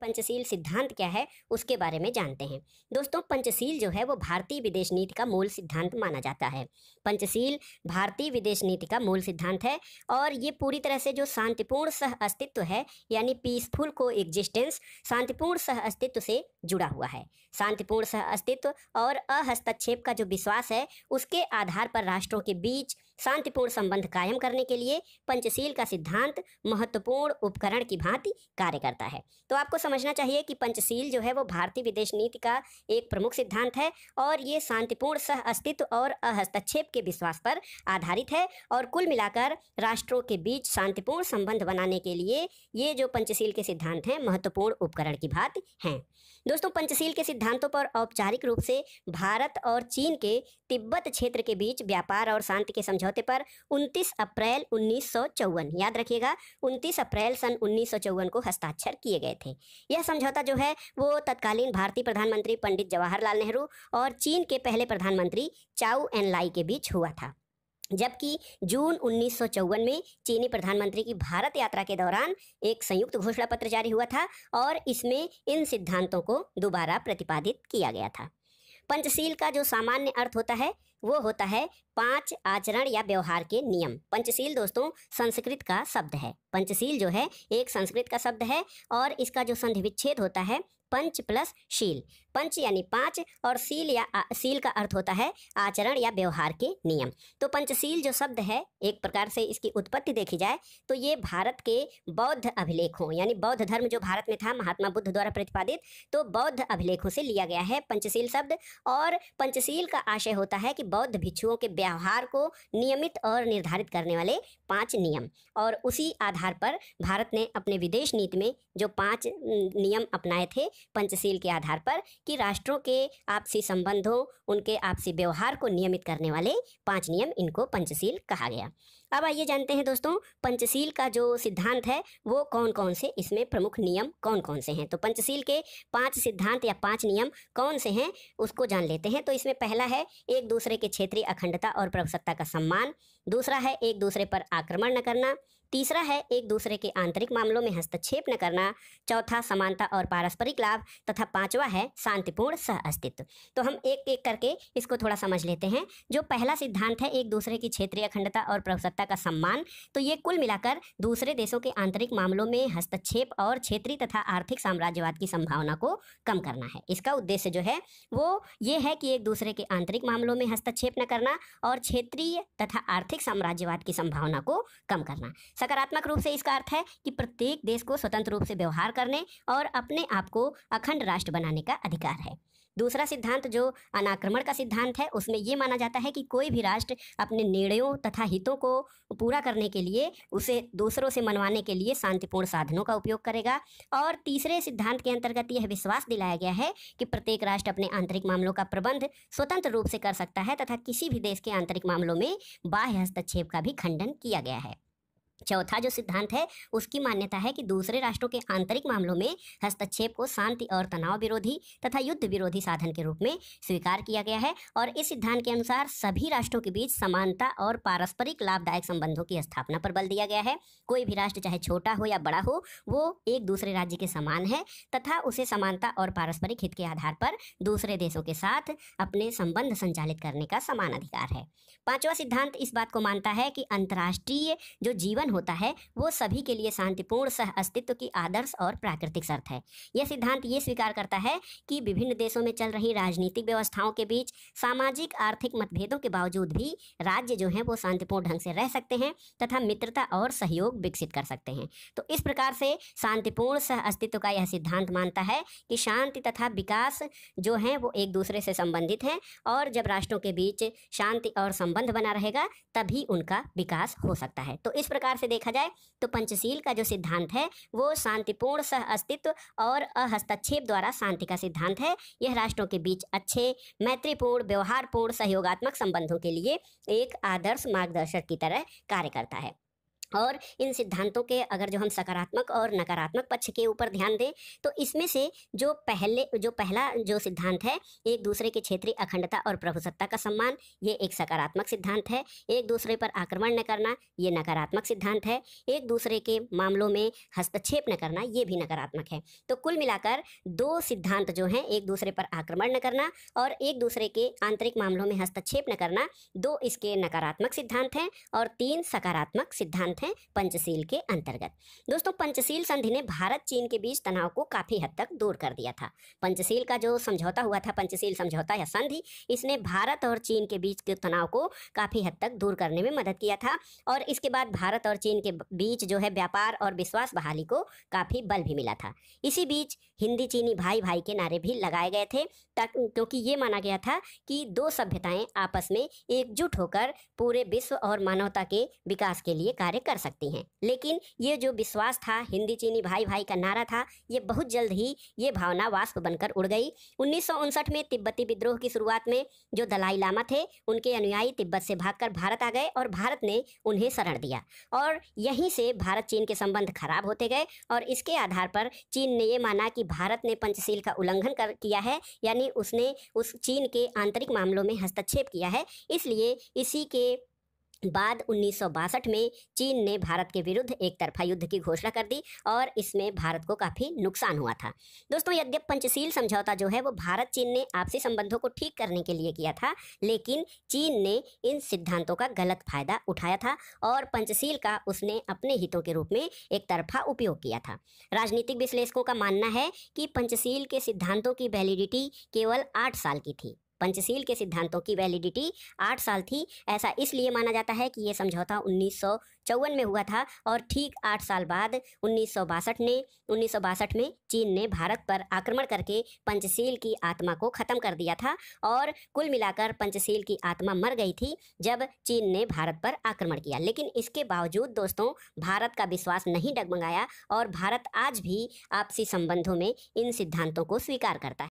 पंचशील सिद्धांत क्या है उसके बारे में जानते हैं दोस्तों पंचशील जो है वो भारतीय विदेश नीति का मूल सिद्धांत माना जाता है पंचशील भारतीय विदेश नीति का मूल सिद्धांत है और ये पूरी तरह से जो शांतिपूर्ण सह अस्तित्व है यानी पीसफुल को एग्जिस्टेंस शांतिपूर्ण सह अस्तित्व से जुड़ा हुआ है शांतिपूर्ण सह अस्तित्व और अहस्तक्षेप का जो विश्वास है उसके आधार पर राष्ट्रों के बीच शांतिपूर्ण संबंध कायम करने के लिए पंचशील का सिद्धांत महत्वपूर्ण उपकरण की भांति कार्य करता है तो आपको समझना चाहिए कि पंचशील जो है वो भारतीय विदेश नीति का एक प्रमुख सिद्धांत है और ये शांतिपूर्ण सह अस्तित्व और अहस्तक्षेप के विश्वास पर आधारित है और कुल मिलाकर राष्ट्रों के बीच शांतिपूर्ण संबंध बनाने के लिए ये जो पंचशील के सिद्धांत हैं महत्वपूर्ण उपकरण की भांति हैं दोस्तों पंचशील के सिद्धांतों पर औपचारिक रूप से भारत और चीन के तिब्बत क्षेत्र के बीच व्यापार और शांति के समझौते समझौते पर 29 अप्रैल उन्नीस याद रखिएगा 29 अप्रैल सन उन्नीस को हस्ताक्षर किए गए थे यह समझौता जो है वो तत्कालीन भारतीय प्रधानमंत्री पंडित जवाहरलाल नेहरू और चीन के पहले प्रधानमंत्री चाउ एन लाई के बीच हुआ था जबकि जून उन्नीस में चीनी प्रधानमंत्री की भारत यात्रा के दौरान एक संयुक्त घोषणा पत्र जारी हुआ था और इसमें इन सिद्धांतों को दोबारा प्रतिपादित किया गया था पंचशील का जो सामान्य अर्थ होता है वो होता है पांच आचरण या व्यवहार के नियम पंचशील दोस्तों संस्कृत का शब्द है पंचशील जो है एक संस्कृत का शब्द है और इसका जो संधि विच्छेद होता है पंच प्लस शील पंच यानी पांच और सील या आ, सील का अर्थ होता है आचरण या व्यवहार के नियम तो पंचशील जो शब्द है एक प्रकार से इसकी उत्पत्ति देखी जाए तो ये भारत के बौद्ध अभिलेखों यानी बौद्ध धर्म जो भारत में था महात्मा बुद्ध द्वारा प्रतिपादित तो बौद्ध अभिलेखों से लिया गया है पंचशील शब्द और पंचशील का आशय होता है कि बौद्ध भिक्षुओं के व्यवहार को नियमित और निर्धारित करने वाले पाँच नियम और उसी आधार पर भारत ने अपने विदेश नीति में जो पाँच नियम अपनाए थे पंचशील के आधार पर कि राष्ट्रों के आपसी संबंधों उनके आपसी व्यवहार को नियमित करने वाले पांच नियम इनको पंचशील कहा गया अब आइए जानते हैं दोस्तों पंचशील का जो सिद्धांत है वो कौन कौन से इसमें प्रमुख नियम कौन कौन से हैं तो पंचशील के पांच सिद्धांत या पांच नियम कौन से हैं उसको जान लेते हैं तो इसमें पहला है एक दूसरे के क्षेत्रीय अखंडता और प्रभुसत्ता का सम्मान दूसरा है एक दूसरे पर आक्रमण न करना तीसरा है एक दूसरे के आंतरिक मामलों में हस्तक्षेप न करना चौथा समानता और पारस्परिक लाभ तथा पांचवा है शांतिपूर्ण सह अस्तित्व तो हम एक एक करके इसको थोड़ा समझ लेते हैं जो पहला सिद्धांत है एक दूसरे की क्षेत्रीय अखंडता और प्रभुसत्ता नागरिकता का सम्मान तो ये कुल मिलाकर दूसरे देशों के आंतरिक मामलों में हस्तक्षेप और क्षेत्रीय तथा आर्थिक साम्राज्यवाद की संभावना को कम करना है इसका उद्देश्य जो है वो ये है कि एक दूसरे के आंतरिक मामलों में हस्तक्षेप न करना और क्षेत्रीय तथा आर्थिक साम्राज्यवाद की संभावना को कम करना सकारात्मक रूप से इसका अर्थ है कि प्रत्येक देश को स्वतंत्र रूप से व्यवहार करने और अपने आप को अखंड राष्ट्र बनाने का अधिकार है दूसरा सिद्धांत जो अनाक्रमण का सिद्धांत है उसमें ये माना जाता है कि कोई भी राष्ट्र अपने निर्णयों तथा हितों को पूरा करने के लिए उसे दूसरों से मनवाने के लिए शांतिपूर्ण साधनों का उपयोग करेगा और तीसरे सिद्धांत के अंतर्गत यह विश्वास दिलाया गया है कि प्रत्येक राष्ट्र अपने आंतरिक मामलों का प्रबंध स्वतंत्र रूप से कर सकता है तथा किसी भी देश के आंतरिक मामलों में बाह्य हस्तक्षेप का भी खंडन किया गया है चौथा जो सिद्धांत है उसकी मान्यता है कि दूसरे राष्ट्रों के आंतरिक मामलों में हस्तक्षेप को शांति और तनाव विरोधी तथा युद्ध विरोधी साधन के रूप में स्वीकार किया गया है और इस सिद्धांत के अनुसार सभी राष्ट्रों के बीच समानता और पारस्परिक लाभदायक संबंधों की स्थापना पर बल दिया गया है कोई भी राष्ट्र चाहे छोटा हो या बड़ा हो वो एक दूसरे राज्य के समान है तथा उसे समानता और पारस्परिक हित के आधार पर दूसरे देशों के साथ अपने संबंध संचालित करने का समान अधिकार है पांचवा सिद्धांत इस बात को मानता है कि अंतर्राष्ट्रीय जो जीवन जीवन होता है वो सभी के लिए शांतिपूर्ण सह अस्तित्व की आदर्श और प्राकृतिक शर्त है यह सिद्धांत ये स्वीकार करता है कि विभिन्न देशों में चल रही राजनीतिक व्यवस्थाओं के बीच सामाजिक आर्थिक मतभेदों के बावजूद भी राज्य जो हैं वो शांतिपूर्ण ढंग से रह सकते हैं तथा मित्रता और सहयोग विकसित कर सकते हैं तो इस प्रकार से शांतिपूर्ण सह अस्तित्व का यह सिद्धांत मानता है कि शांति तथा विकास जो हैं वो एक दूसरे से संबंधित हैं और जब राष्ट्रों के बीच शांति और संबंध बना रहेगा तभी उनका विकास हो सकता है तो इस प्रकार से देखा जाए तो पंचशील का जो सिद्धांत है वो शांतिपूर्ण सह अस्तित्व और अहस्तक्षेप द्वारा शांति का सिद्धांत है यह राष्ट्रों के बीच अच्छे मैत्रीपूर्ण व्यवहारपूर्ण सहयोगात्मक संबंधों के लिए एक आदर्श मार्गदर्शक की तरह कार्य करता है और इन सिद्धांतों के अगर जो हम सकारात्मक और नकारात्मक पक्ष के ऊपर ध्यान दें तो इसमें से जो पहले जो पहला जो सिद्धांत है एक दूसरे के क्षेत्रीय अखंडता और प्रभुसत्ता का सम्मान ये एक सकारात्मक सिद्धांत है एक दूसरे पर आक्रमण न करना ये नकारात्मक सिद्धांत है एक दूसरे के मामलों में हस्तक्षेप न करना ये भी नकारात्मक है तो कुल मिलाकर दो सिद्धांत जो हैं एक दूसरे पर आक्रमण न करना और एक दूसरे के आंतरिक मामलों में हस्तक्षेप न करना दो इसके नकारात्मक सिद्धांत हैं और तीन सकारात्मक सिद्धांत हैं पंचशील के अंतर्गत दोस्तों पंचशील संधि ने भारत चीन के बीच तनाव को काफ़ी हद तक दूर कर दिया था पंचशील का जो समझौता हुआ था पंचशील समझौता या संधि इसने भारत और चीन के बीच के तनाव को काफ़ी हद तक दूर करने में मदद किया था और इसके बाद भारत और चीन के बीच जो है व्यापार और विश्वास बहाली को काफ़ी बल भी मिला था इसी बीच हिंदी चीनी भाई भाई के नारे भी लगाए गए थे क्योंकि ये माना गया था कि दो सभ्यताएं आपस में एकजुट होकर पूरे विश्व और मानवता के विकास के लिए कार्य कर सकती हैं लेकिन ये जो विश्वास था हिंदी चीनी भाई भाई का नारा था ये बहुत जल्द ही ये भावना वास्प बनकर उड़ गई उन्नीस में तिब्बती विद्रोह की शुरुआत में जो दलाई लामा थे उनके अनुयायी तिब्बत से भागकर भारत आ गए और भारत ने उन्हें शरण दिया और यहीं से भारत चीन के संबंध खराब होते गए और इसके आधार पर चीन ने ये माना कि भारत ने पंचशील का उल्लंघन कर किया है यानी उसने उस चीन के आंतरिक मामलों में हस्तक्षेप किया है इसलिए इसी के बाद उन्नीस में चीन ने भारत के विरुद्ध एक तरफा युद्ध की घोषणा कर दी और इसमें भारत को काफ़ी नुकसान हुआ था दोस्तों यद्यप पंचशील समझौता जो है वो भारत चीन ने आपसी संबंधों को ठीक करने के लिए किया था लेकिन चीन ने इन सिद्धांतों का गलत फायदा उठाया था और पंचशील का उसने अपने हितों के रूप में एक तरफा उपयोग किया था राजनीतिक विश्लेषकों का मानना है कि पंचशील के सिद्धांतों की वैलिडिटी केवल आठ साल की थी पंचशील के सिद्धांतों की वैलिडिटी आठ साल थी ऐसा इसलिए माना जाता है कि ये समझौता उन्नीस में हुआ था और ठीक आठ साल बाद उन्नीस ने उन्नीस में चीन ने भारत पर आक्रमण करके पंचशील की आत्मा को खत्म कर दिया था और कुल मिलाकर पंचशील की आत्मा मर गई थी जब चीन ने भारत पर आक्रमण किया लेकिन इसके बावजूद दोस्तों भारत का विश्वास नहीं डगमगाया और भारत आज भी आपसी संबंधों में इन सिद्धांतों को स्वीकार करता है